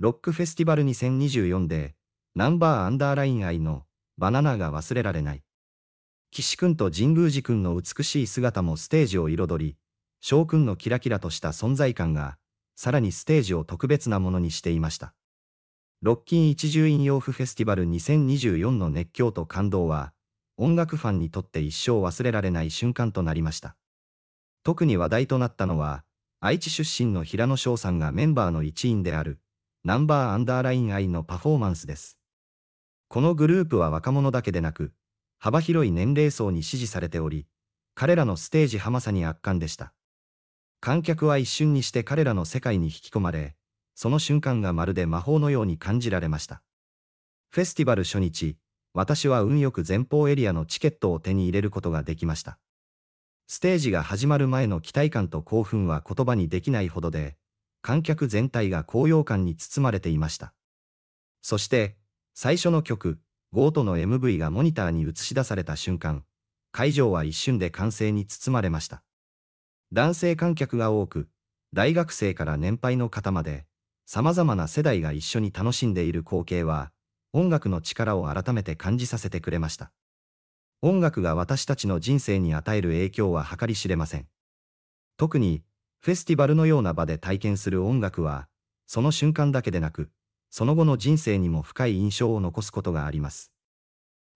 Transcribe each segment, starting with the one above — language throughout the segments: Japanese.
ロックフェスティバル2024で、ナンバーアンダーライン愛のバナナが忘れられない。岸君と神宮寺君の美しい姿もステージを彩り、翔君のキラキラとした存在感が、さらにステージを特別なものにしていました。ロッキン一重院洋風フェスティバル2024の熱狂と感動は、音楽ファンにとって一生忘れられない瞬間となりました。特に話題となったのは、愛知出身の平野翔さんがメンバーの一員である、ナンバーアンダーライン I のパフォーマンスです。このグループは若者だけでなく、幅広い年齢層に支持されており、彼らのステージハマさに圧巻でした。観客は一瞬にして彼らの世界に引き込まれ、その瞬間がまるで魔法のように感じられました。フェスティバル初日、私は運よく前方エリアのチケットを手に入れることができました。ステージが始まる前の期待感と興奮は言葉にできないほどで、観客全体が高揚感に包まれていました。そして、最初の曲、ゴートの MV がモニターに映し出された瞬間、会場は一瞬で歓声に包まれました。男性観客が多く、大学生から年配の方まで、様々な世代が一緒に楽しんでいる光景は、音楽の力を改めて感じさせてくれました。音楽が私たちの人生に与える影響は計り知れません。特に、フェスティバルのような場で体験する音楽は、その瞬間だけでなく、その後の人生にも深い印象を残すことがあります。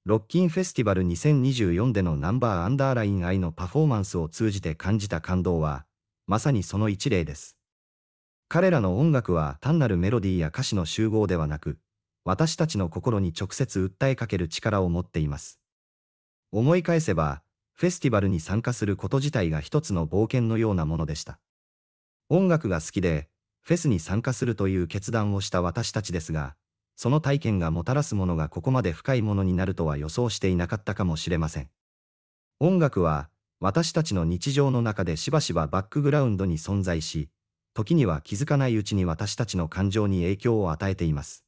ロッキンフェスティバル2024でのナンバーアンダーライン愛のパフォーマンスを通じて感じた感動は、まさにその一例です。彼らの音楽は単なるメロディーや歌詞の集合ではなく、私たちの心に直接訴えかける力を持っています。思い返せば、フェスティバルに参加すること自体が一つの冒険のようなものでした。音楽が好きで、フェスに参加するという決断をした私たちですが、その体験がもたらすものがここまで深いものになるとは予想していなかったかもしれません。音楽は、私たちの日常の中でしばしばバックグラウンドに存在し、時には気づかないうちに私たちの感情に影響を与えています。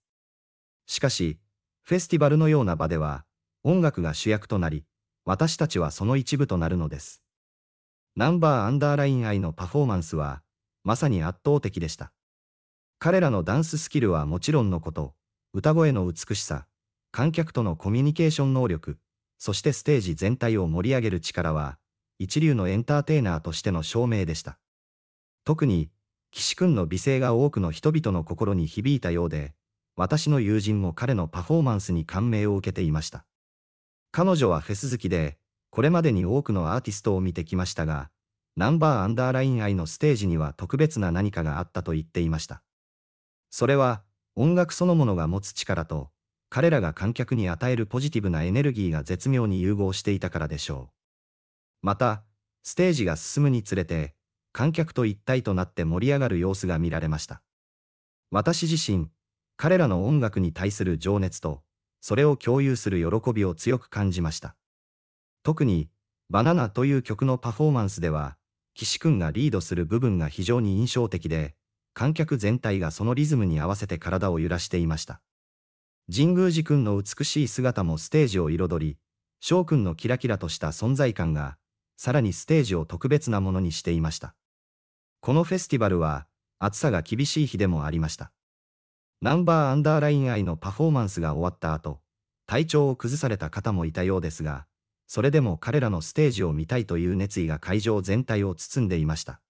しかし、フェスティバルのような場では、音楽が主役となり、私たちはその一部となるのです。ナンバーアンダーライン愛のパフォーマンスは、まさに圧倒的でした。彼らのダンススキルはもちろんのこと、歌声の美しさ、観客とのコミュニケーション能力、そしてステージ全体を盛り上げる力は、一流のエンターテイナーとしての証明でした。特に、岸くんの美声が多くの人々の心に響いたようで、私の友人も彼のパフォーマンスに感銘を受けていました。彼女はフェス好きで、これまでに多くのアーティストを見てきましたが、ナンバーアンダーライン愛のステージには特別な何かがあったと言っていました。それは、音楽そのものが持つ力と、彼らが観客に与えるポジティブなエネルギーが絶妙に融合していたからでしょう。また、ステージが進むにつれて、観客と一体となって盛り上がる様子が見られました。私自身、彼らの音楽に対する情熱と、それを共有する喜びを強く感じました。特に、バナナという曲のパフォーマンスでは、岸くんがリードする部分が非常に印象的で、観客全体がそのリズムに合わせて体を揺らしていました。神宮寺くんの美しい姿もステージを彩り、翔君のキラキラとした存在感が、さらにステージを特別なものにしていました。このフェスティバルは、暑さが厳しい日でもありました。ナンバーアンダーライン愛のパフォーマンスが終わった後、体調を崩された方もいたようですが、それでも彼らのステージを見たいという熱意が会場全体を包んでいました。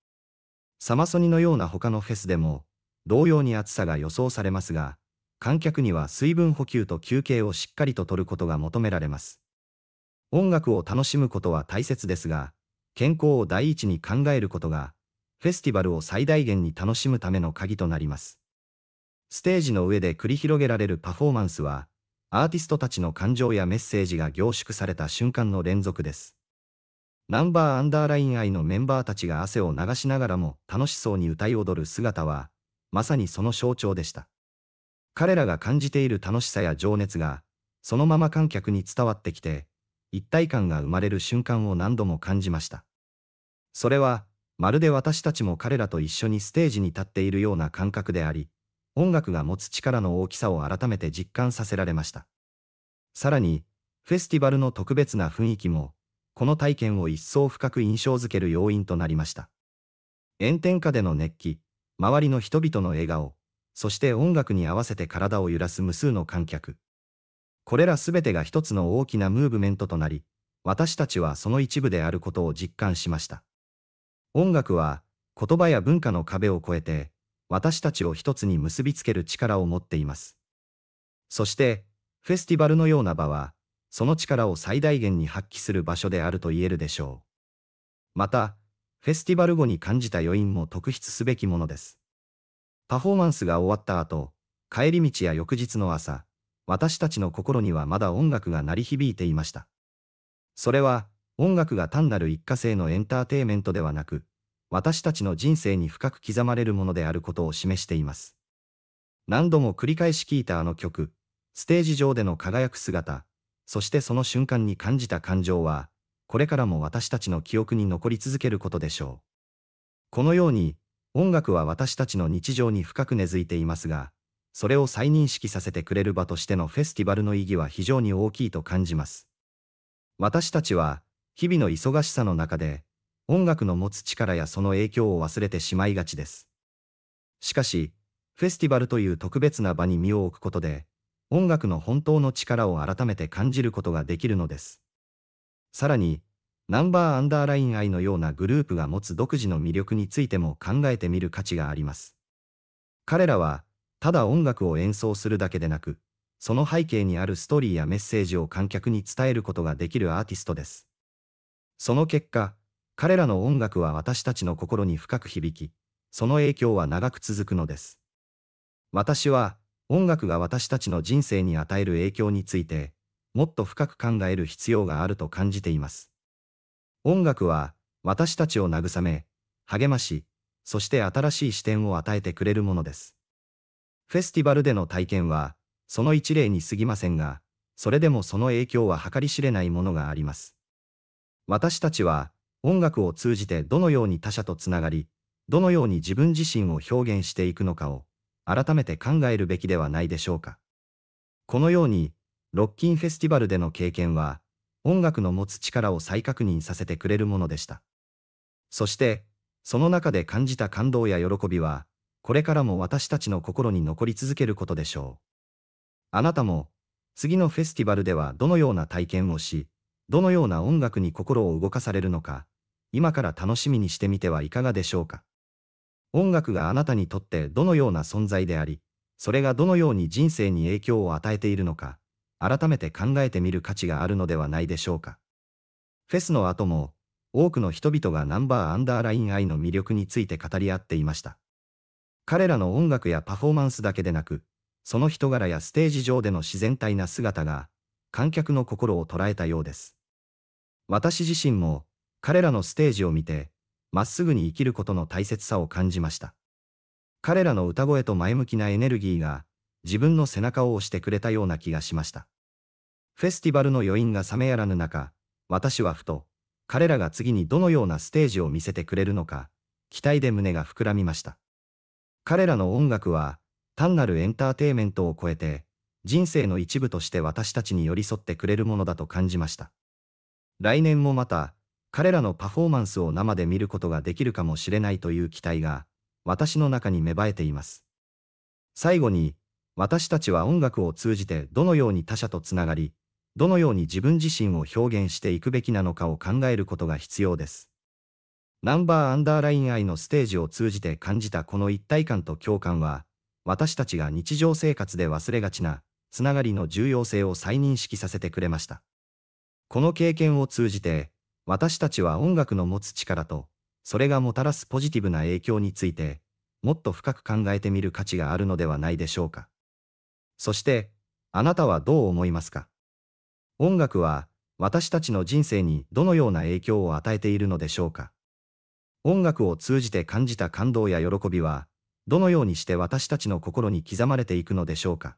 サマソニのような他のフェスでも、同様に暑さが予想されますが、観客には水分補給と休憩をしっかりと取ることが求められます。音楽を楽しむことは大切ですが、健康を第一に考えることが、フェスティバルを最大限に楽しむための鍵となります。ステージの上で繰り広げられるパフォーマンスは、アーティストたちの感情やメッセージが凝縮された瞬間の連続です。ナンバーアンダーライン愛のメンバーたちが汗を流しながらも楽しそうに歌い踊る姿は、まさにその象徴でした。彼らが感じている楽しさや情熱が、そのまま観客に伝わってきて、一体感が生まれる瞬間を何度も感じました。それは、まるで私たちも彼らと一緒にステージに立っているような感覚であり、音楽が持つ力の大きさを改めて実感させられました。さらに、フェスティバルの特別な雰囲気も、この体験を一層深く印象づける要因となりました。炎天下での熱気、周りの人々の笑顔、そして音楽に合わせて体を揺らす無数の観客。これらすべてが一つの大きなムーブメントとなり、私たちはその一部であることを実感しました。音楽は、言葉や文化の壁を越えて、私たちを一つに結びつける力を持っています。そして、フェスティバルのような場は、その力を最大限に発揮する場所であると言えるでしょう。また、フェスティバル後に感じた余韻も特筆すべきものです。パフォーマンスが終わった後、帰り道や翌日の朝、私たちの心にはまだ音楽が鳴り響いていました。それは、音楽が単なる一過性のエンターテイメントではなく、私たちの人生に深く刻まれるものであることを示しています。何度も繰り返し聴いたあの曲、ステージ上での輝く姿、そしてその瞬間に感じた感情は、これからも私たちの記憶に残り続けることでしょう。このように、音楽は私たちの日常に深く根付いていますが、それを再認識させてくれる場としてのフェスティバルの意義は非常に大きいと感じます。私たちは、日々の忙しさの中で、音楽の持つ力やその影響を忘れてしまいがちです。しかし、フェスティバルという特別な場に身を置くことで、音楽の本当の力を改めて感じることができるのです。さらに、ナンバーアンダーライン愛のようなグループが持つ独自の魅力についても考えてみる価値があります。彼らは、ただ音楽を演奏するだけでなく、その背景にあるストーリーやメッセージを観客に伝えることができるアーティストです。その結果、彼らの音楽は私たちの心に深く響き、その影響は長く続くのです。私は、音楽が私たちの人生に与える影響について、もっと深く考える必要があると感じています。音楽は、私たちを慰め、励まし、そして新しい視点を与えてくれるものです。フェスティバルでの体験は、その一例に過ぎませんが、それでもその影響は計り知れないものがあります。私たちは、音楽を通じてどのように他者とつながり、どのように自分自身を表現していくのかを、改めて考えるべきではないでしょうか。このように、ロッキンフェスティバルでの経験は、音楽の持つ力を再確認させてくれるものでした。そして、その中で感じた感動や喜びは、これからも私たちの心に残り続けることでしょう。あなたも、次のフェスティバルではどのような体験をし、どのような音楽に心を動かされるのか、今から楽しみにしてみてはいかがでしょうか。音楽があなたにとってどのような存在であり、それがどのように人生に影響を与えているのか、改めて考えてみる価値があるのではないでしょうか。フェスの後も、多くの人々がナンバーアンダーラインイの魅力について語り合っていました。彼らの音楽やパフォーマンスだけでなく、その人柄やステージ上での自然体な姿が、観客の心を捉えたようです。私自身も、彼らのステージを見て、まっすぐに生きることの大切さを感じました。彼らの歌声と前向きなエネルギーが、自分の背中を押してくれたような気がしました。フェスティバルの余韻が冷めやらぬ中、私はふと、彼らが次にどのようなステージを見せてくれるのか、期待で胸が膨らみました。彼らの音楽は、単なるエンターテイメントを超えて、人生の一部として私たちに寄り添ってくれるものだと感じました。来年もまた、彼らのパフォーマンスを生で見ることができるかもしれないという期待が、私の中に芽生えています。最後に、私たちは音楽を通じてどのように他者とつながり、どのように自分自身を表現していくべきなのかを考えることが必要です。ナンバーアンダーライン愛のステージを通じて感じたこの一体感と共感は、私たちが日常生活で忘れがちな、つながりの重要性を再認識させてくれました。この経験を通じて、私たちは音楽の持つ力と、それがもたらすポジティブな影響について、もっと深く考えてみる価値があるのではないでしょうか。そして、あなたはどう思いますか音楽は、私たちの人生にどのような影響を与えているのでしょうか音楽を通じて感じた感動や喜びは、どのようにして私たちの心に刻まれていくのでしょうか